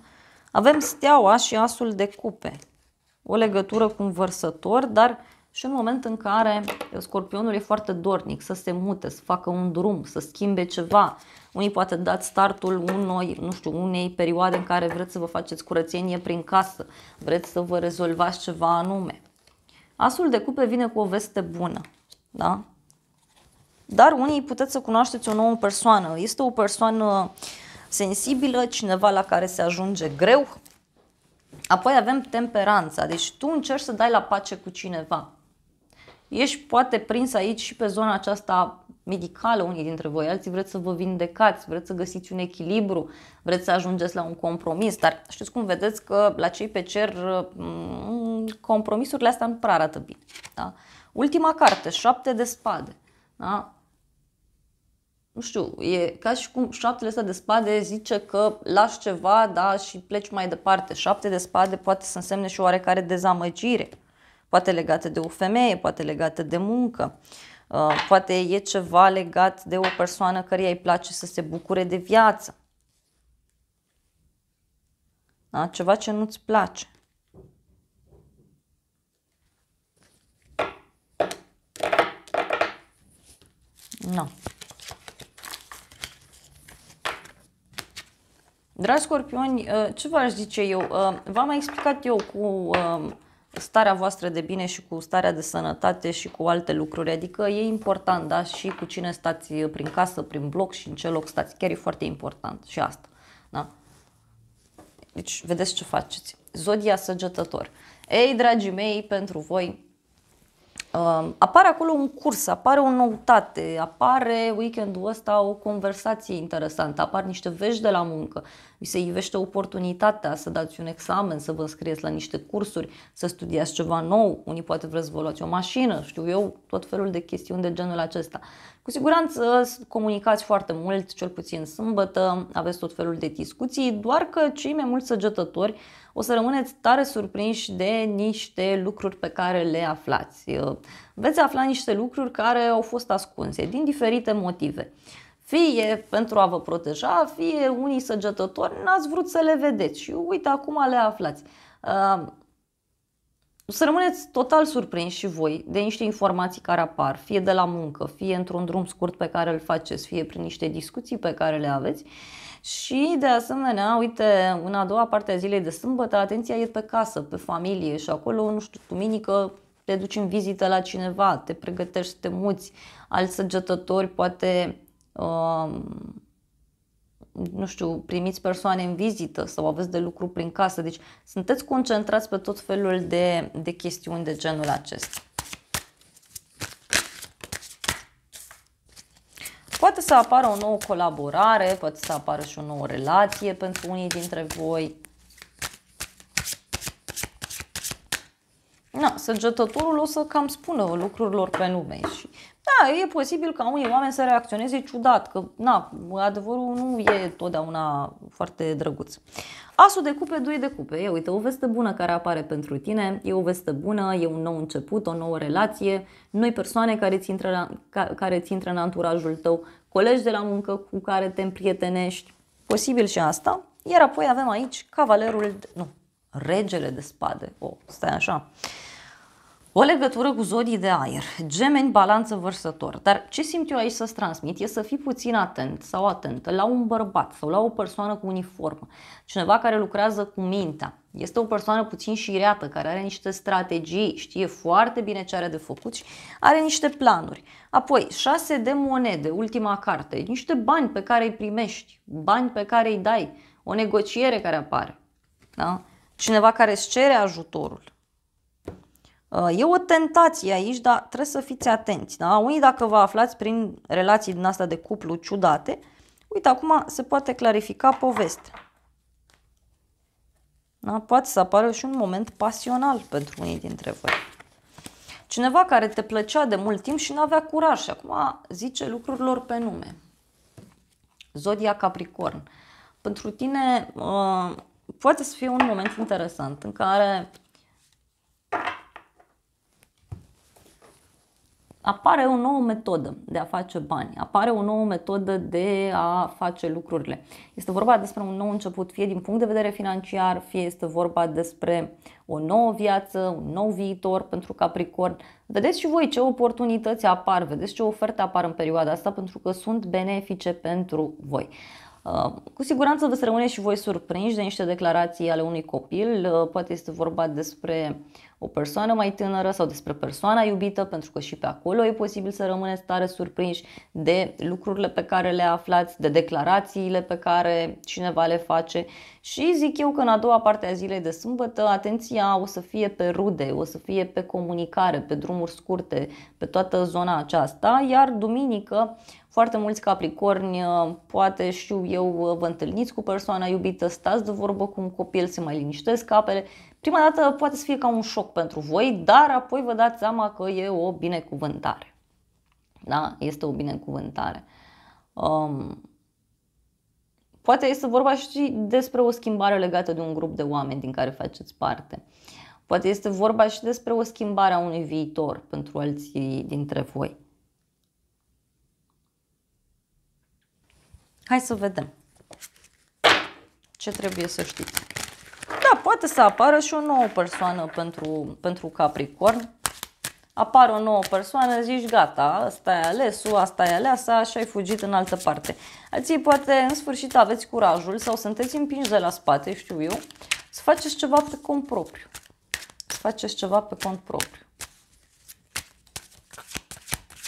Avem steaua și asul de cupe. O legătură cu un vărsător, dar și un moment în care scorpionul e foarte dornic să se mute, să facă un drum, să schimbe ceva. Unii poate dați startul unui, nu știu, unei perioade în care vreți să vă faceți curățenie prin casă, vreți să vă rezolvați ceva anume. Asul de cupe vine cu o veste bună, da? Dar unii puteți să cunoașteți o nouă persoană. Este o persoană uh, sensibilă, cineva la care se ajunge greu. Apoi avem temperanța, deci tu încerci să dai la pace cu cineva. Ești poate prins aici și pe zona aceasta medicală, unii dintre voi, alții vreți să vă vindecați, vreți să găsiți un echilibru, vreți să ajungeți la un compromis, dar știți cum vedeți că la cei pe cer mm, compromisurile astea nu prea arată bine. Da? Ultima carte, șapte de spade. Da? nu știu, e ca și cum șaptele ăsta de spade zice că lași ceva, da, și pleci mai departe. Șapte de spade poate să însemne și oarecare dezamăgire, poate legată de o femeie, poate legată de muncă, uh, poate e ceva legat de o persoană care îi place să se bucure de viață. Da? Ceva ce nu-ți place. Nu. No. Dragi scorpioni, uh, ce v-aș zice eu? Uh, v-am mai explicat eu cu um, starea voastră de bine și cu starea de sănătate și cu alte lucruri. Adică e important, da, și cu cine stați prin casă, prin bloc și în ce loc stați. Chiar e foarte important și asta. Da? Deci, vedeți ce faceți. Zodia săgetător. Ei, dragii mei, pentru voi um, apare acolo un curs, apare o noutate, apare weekendul ăsta o conversație interesantă, apar niște vești de la muncă, vi se ivește oportunitatea să dați un examen, să vă înscrieți la niște cursuri, să studiați ceva nou, unii poate vreți să vă luați o mașină, știu eu, tot felul de chestiuni de genul acesta. Cu siguranță comunicați foarte mult, cel puțin sâmbătă, aveți tot felul de discuții, doar că cei mai mulți săgetători o să rămâneți tare surprinși de niște lucruri pe care le aflați. Veți afla niște lucruri care au fost ascunse din diferite motive fie pentru a vă proteja, fie unii săgetători, n-ați vrut să le vedeți și uite acum le aflați. Să rămâneți total surprinși și voi de niște informații care apar, fie de la muncă, fie într-un drum scurt pe care îl faceți, fie prin niște discuții pe care le aveți. Și de asemenea, uite, în a doua parte a zilei de sâmbătă, atenția e pe casă, pe familie și acolo, nu știu, duminică te duci în vizită la cineva, te pregătești să te muți, alți săgetători poate Um, nu știu, primiți persoane în vizită sau aveți de lucru prin casă. Deci sunteți concentrați pe tot felul de, de chestiuni de genul acesta. Poate să apară o nouă colaborare, poate să apară și o nouă relație pentru unii dintre voi. Na, săgetătorul o să cam spună lucrurilor pe nume și da, e posibil ca unii oameni să reacționeze ciudat, că na, adevărul nu e totdeauna foarte drăguț. Asul de cupe, doi de cupe. E, uite, o veste bună care apare pentru tine, e o veste bună, e un nou început, o nouă relație, noi persoane care ți intră, la, ca, care ți intră în anturajul tău, colegi de la muncă cu care te împrietenești, posibil și asta. Iar apoi avem aici cavalerul, de, nu, regele de spade. O, oh, stai așa. Uh, o legătură cu zodii de aer, gemeni, balanță, vărsător. Dar ce simt eu aici să-ți transmit e să fii puțin atent sau atentă la un bărbat sau la o persoană cu uniformă, cineva care lucrează cu mintea. Este o persoană puțin șireată, care are niște strategii, știe foarte bine ce are de făcut și are niște planuri. Apoi, șase de monede, ultima carte, niște bani pe care îi primești, bani pe care îi dai, o negociere care apare. Da? Cineva care îți cere ajutorul, Uh, e o tentație aici, dar trebuie să fiți atenți. Da? Unii dacă vă aflați prin relații din asta de cuplu ciudate, uite, acum se poate clarifica povestea. Da? Poate să apară și un moment pasional pentru unii dintre voi. Cineva care te plăcea de mult timp și nu avea curaj și acum zice lucrurilor pe nume. Zodia Capricorn. Pentru tine uh, poate să fie un moment interesant în care apare o nouă metodă de a face bani, apare o nouă metodă de a face lucrurile. Este vorba despre un nou început, fie din punct de vedere financiar, fie este vorba despre o nouă viață, un nou viitor pentru Capricorn. Vedeți și voi ce oportunități apar, vedeți ce oferte apar în perioada asta, pentru că sunt benefice pentru voi. Uh, cu siguranță veți rămâne și voi surprinși de niște declarații ale unui copil, uh, poate este vorba despre o persoană mai tânără sau despre persoana iubită, pentru că și pe acolo e posibil să rămâneți tare surprinși de lucrurile pe care le aflați, de declarațiile pe care cineva le face și zic eu că în a doua parte a zilei de sâmbătă atenția o să fie pe rude, o să fie pe comunicare, pe drumuri scurte, pe toată zona aceasta, iar duminică foarte mulți capricorni, uh, poate știu eu, uh, vă întâlniți cu persoana iubită, stați de vorbă cu un copil, se mai liniștesc capele, Prima dată poate să fie ca un șoc pentru voi, dar apoi vă dați seama că e o binecuvântare. Da? Este o binecuvântare. Um, poate este vorba și despre o schimbare legată de un grup de oameni din care faceți parte. Poate este vorba și despre o schimbare a unui viitor pentru alții dintre voi. Hai să vedem ce trebuie să știți poate să apară și o nouă persoană pentru, pentru Capricorn. Apare o nouă persoană, zici gata, asta e alesul, asta e aleasa și ai fugit în altă parte. Alții poate în sfârșit aveți curajul sau sunteți împinși de la spate, știu eu, să faceți ceva pe cont propriu. Să faceți ceva pe cont propriu.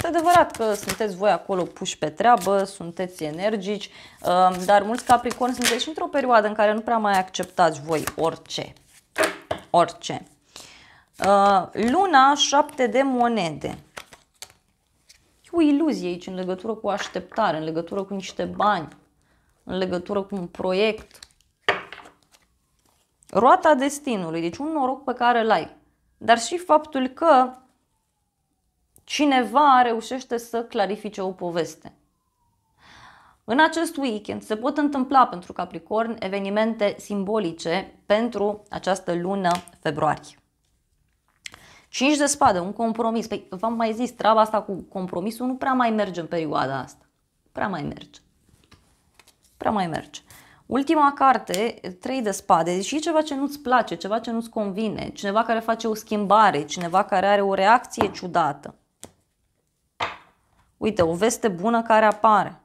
Este adevărat că sunteți voi acolo puși pe treabă, sunteți energici, um, dar mulți capricorni sunteți și într-o perioadă în care nu prea mai acceptați voi orice. Orice. Uh, luna, șapte de monede. E o iluzie aici în legătură cu așteptare, în legătură cu niște bani, în legătură cu un proiect. Roata destinului, deci un noroc pe care îl ai. Dar și faptul că cineva reușește să clarifice o poveste. În acest weekend se pot întâmpla pentru Capricorn evenimente simbolice pentru această lună februarie. 5 de spade, un compromis. Păi, v-am mai zis, treaba asta cu compromisul nu prea mai merge în perioada asta. Prea mai merge. Prea mai merge. Ultima carte, 3 de spade, și ceva ce nu-ți place, ceva ce nu-ți convine, cineva care face o schimbare, cineva care are o reacție ciudată. Uite, o veste bună care apare.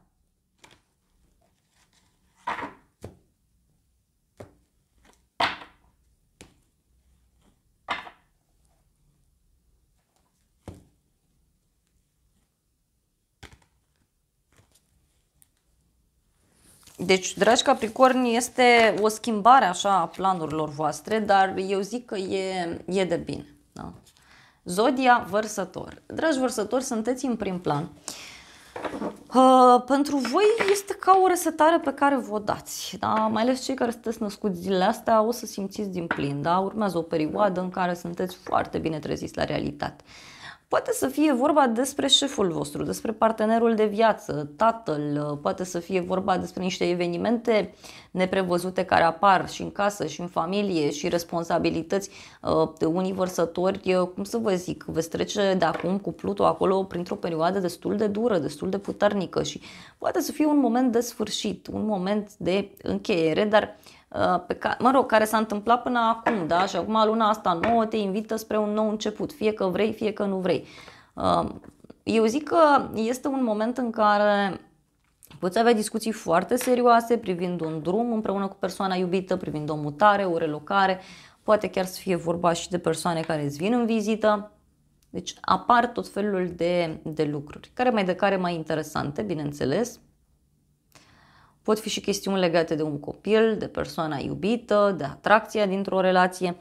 Deci, dragi Capricorni, este o schimbare așa a planurilor voastre, dar eu zic că e, e de bine. Zodia vărsător. Dragi vărsători, sunteți în prim plan. Uh, pentru voi este ca o resetare pe care vă o dați, da? mai ales cei care sunteți născuți zilele astea o să simțiți din plin, da? urmează o perioadă în care sunteți foarte bine treziți la realitate. Poate să fie vorba despre șeful vostru, despre partenerul de viață, tatăl, poate să fie vorba despre niște evenimente neprevăzute care apar și în casă, și în familie, și responsabilități de uh, unii vărsători, cum să vă zic, veți trece de acum cu Pluto acolo printr-o perioadă destul de dură, destul de puternică și poate să fie un moment de sfârșit, un moment de încheiere, dar Uh, pe care, mă rog, care s-a întâmplat până acum, da? Și acum luna asta nouă te invită spre un nou început, fie că vrei, fie că nu vrei. Uh, eu zic că este un moment în care Poți avea discuții foarte serioase privind un drum împreună cu persoana iubită, privind o mutare, o relocare, poate chiar să fie vorba și de persoane care îți vin în vizită. Deci apar tot felul de, de lucruri, care mai de care mai interesante, bineînțeles, Pot fi și chestiuni legate de un copil, de persoana iubită, de atracția dintr-o relație.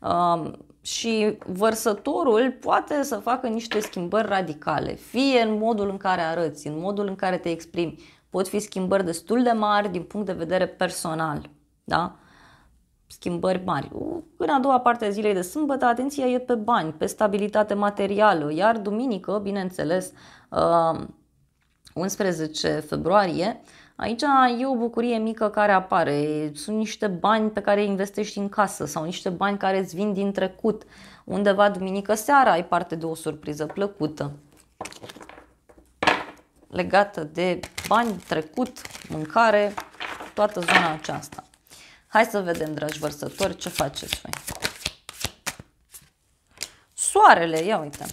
Um, și vărsătorul poate să facă niște schimbări radicale, fie în modul în care arăți, în modul în care te exprimi. Pot fi schimbări destul de mari din punct de vedere personal. Da? schimbări mari. În a doua parte a zilei de sâmbătă, atenția e pe bani, pe stabilitate materială, iar duminică, bineînțeles, um, 11 februarie, aici e o bucurie mică care apare. Sunt niște bani pe care îi investești în casă sau niște bani care îți vin din trecut. Undeva duminică seara ai parte de o surpriză plăcută legată de bani, trecut, mâncare, toată zona aceasta. Hai să vedem, dragi vărsători, ce faceți voi. Soarele, ia uite.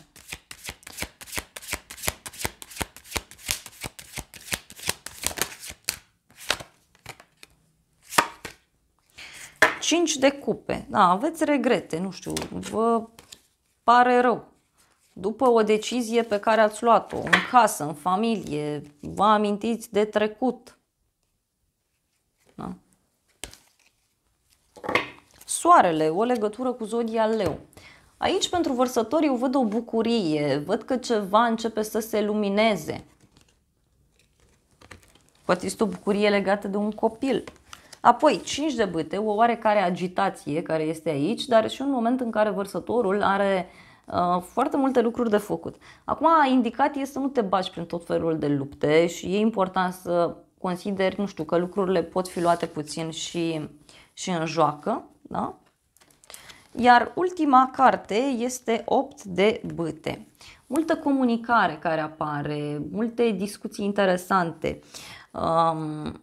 5 de cupe. Da, aveți regrete, nu știu, vă pare rău. După o decizie pe care ați luat-o în casă, în familie, vă amintiți de trecut. Da? Soarele, o legătură cu zodia leu. Aici, pentru vărsători, eu văd o bucurie, văd că ceva începe să se lumineze. Poate este o bucurie legată de un copil. Apoi, 5 de bâte, o oarecare agitație care este aici, dar și un moment în care vărsătorul are uh, foarte multe lucruri de făcut. Acum, indicat este să nu te baci prin tot felul de lupte și e important să consideri, nu știu, că lucrurile pot fi luate puțin și, și în joacă. Da? Iar ultima carte este 8 de bâte. Multă comunicare care apare, multe discuții interesante. Um,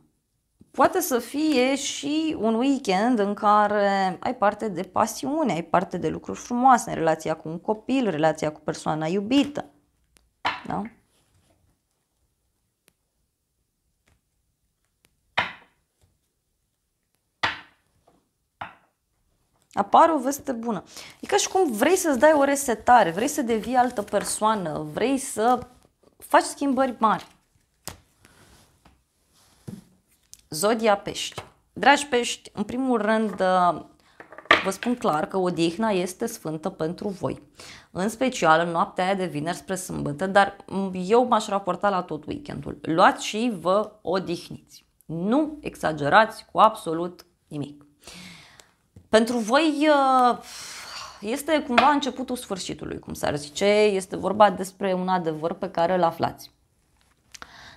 Poate să fie și un weekend în care ai parte de pasiune, ai parte de lucruri frumoase, în relația cu un copil, relația cu persoana iubită. Da? Apare o veste bună. E ca și cum vrei să-ți dai o resetare, vrei să devii altă persoană, vrei să faci schimbări mari. Zodia pești. Dragi pești, în primul rând uh, vă spun clar că odihna este sfântă pentru voi. În special în noaptea aia de vineri spre sâmbătă, dar mm, eu m-aș raporta la tot weekendul. Luați și vă odihniți. Nu exagerați cu absolut nimic. Pentru voi uh, este cumva începutul sfârșitului, cum s-ar zice. Este vorba despre un adevăr pe care îl aflați.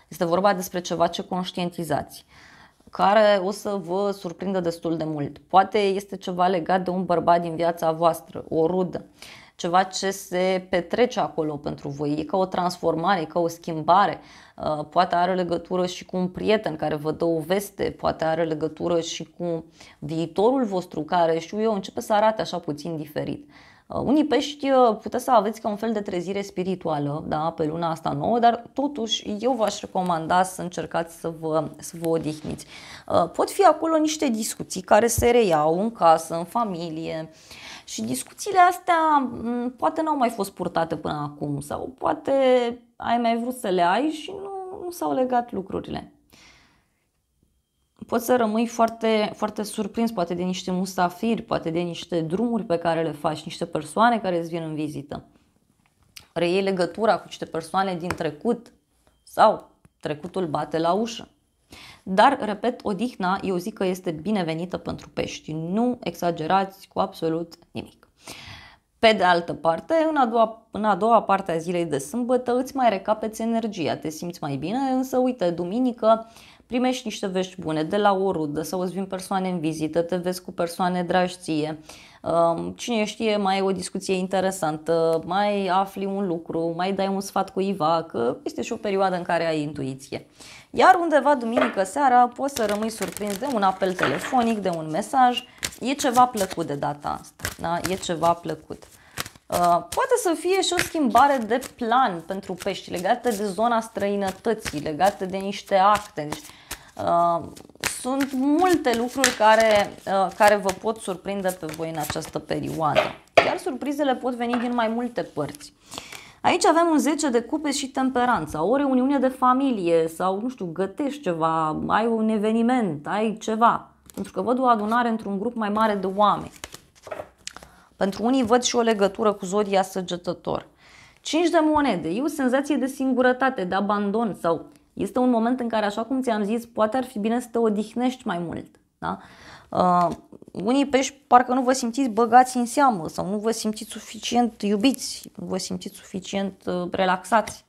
Este vorba despre ceva ce conștientizați. Uh, care o să vă surprindă destul de mult. Poate este ceva legat de un bărbat din viața voastră, o rudă, ceva ce se petrece acolo pentru voi, e ca o transformare, e ca o schimbare, uh, poate are legătură și cu un prieten care vă dă o veste, poate are legătură și cu viitorul vostru care, știu eu, începe să arate așa puțin diferit. Uh, unii pești uh, puteți să aveți ca un fel de trezire spirituală da, pe luna asta nouă, dar totuși eu v-aș recomanda să încercați să vă, să vă odihniți. Uh, pot fi acolo niște discuții care se reiau în casă, în familie și discuțiile astea mm, poate n-au mai fost purtate până acum sau poate ai mai vrut să le ai și nu, nu s-au legat lucrurile poți să rămâi foarte, foarte surprins poate de niște mustafiri, poate de niște drumuri pe care le faci, niște persoane care îți vin în vizită. Reiei legătura cu niște persoane din trecut sau trecutul bate la ușă. Dar, repet, odihna eu zic că este binevenită pentru pești. Nu exagerați cu absolut nimic. Pe de altă parte, în a, doua, în a doua parte a zilei de sâmbătă îți mai recapeți energia, te simți mai bine, însă uite, duminică primești niște vești bune de la o rudă sau îți vin persoane în vizită, te vezi cu persoane dragi um, cine știe, mai e o discuție interesantă, mai afli un lucru, mai dai un sfat cuiva, că este și o perioadă în care ai intuiție. Iar undeva duminică seara poți să rămâi surprins de un apel telefonic, de un mesaj, e ceva plăcut de data asta, da? e ceva plăcut. Uh, poate să fie și o schimbare de plan pentru pești legată de zona străinătății, legată de niște acte. niște deci Uh, sunt multe lucruri care, uh, care vă pot surprinde pe voi în această perioadă. Iar surprizele pot veni din mai multe părți. Aici avem un 10 de cupe și temperanța, o reuniune de familie sau, nu știu, gătești ceva, ai un eveniment, ai ceva. Pentru că văd o adunare într-un grup mai mare de oameni. Pentru unii văd și o legătură cu zodia săgetător. 5 de monede, e o senzație de singurătate, de abandon sau este un moment în care, așa cum ți-am zis, poate ar fi bine să te odihnești mai mult. Da? Uh, unii pești parcă nu vă simțiți băgați în seamă sau nu vă simțiți suficient iubiți, nu vă simțiți suficient uh, relaxați.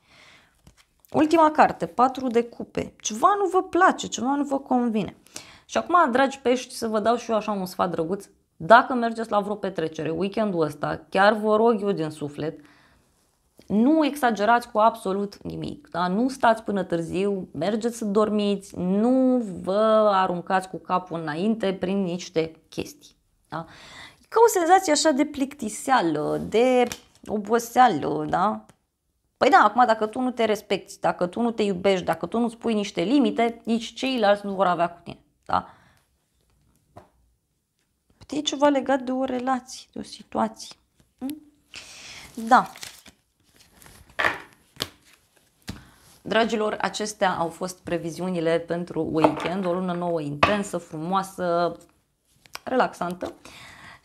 Ultima carte, patru de cupe. Ceva nu vă place, ceva nu vă convine. Și acum, dragi pești, să vă dau și eu așa un sfat drăguț. Dacă mergeți la vreo petrecere weekendul ăsta, chiar vă rog eu din suflet nu exagerați cu absolut nimic, da? nu stați până târziu, mergeți să dormiți, nu vă aruncați cu capul înainte prin niște chestii. Da? Ca o senzație așa de plictiseală, de oboseală, da? Păi da, acum dacă tu nu te respecti, dacă tu nu te iubești, dacă tu nu spui pui niște limite, nici ceilalți nu vor avea cu tine, da? Poate e ceva legat de o relație, de o situație. Hm? Da, Dragilor, acestea au fost previziunile pentru weekend, o lună nouă intensă, frumoasă, relaxantă.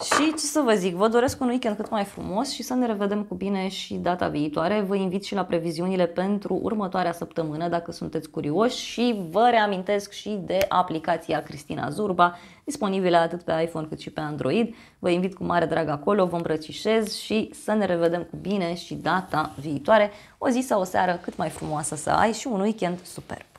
Și ce să vă zic, vă doresc un weekend cât mai frumos și să ne revedem cu bine și data viitoare. Vă invit și la previziunile pentru următoarea săptămână dacă sunteți curioși și vă reamintesc și de aplicația Cristina Zurba, disponibilă atât pe iPhone cât și pe Android. Vă invit cu mare drag acolo, vă îmbrățișez și să ne revedem cu bine și data viitoare. O zi sau o seară cât mai frumoasă să ai și un weekend superb!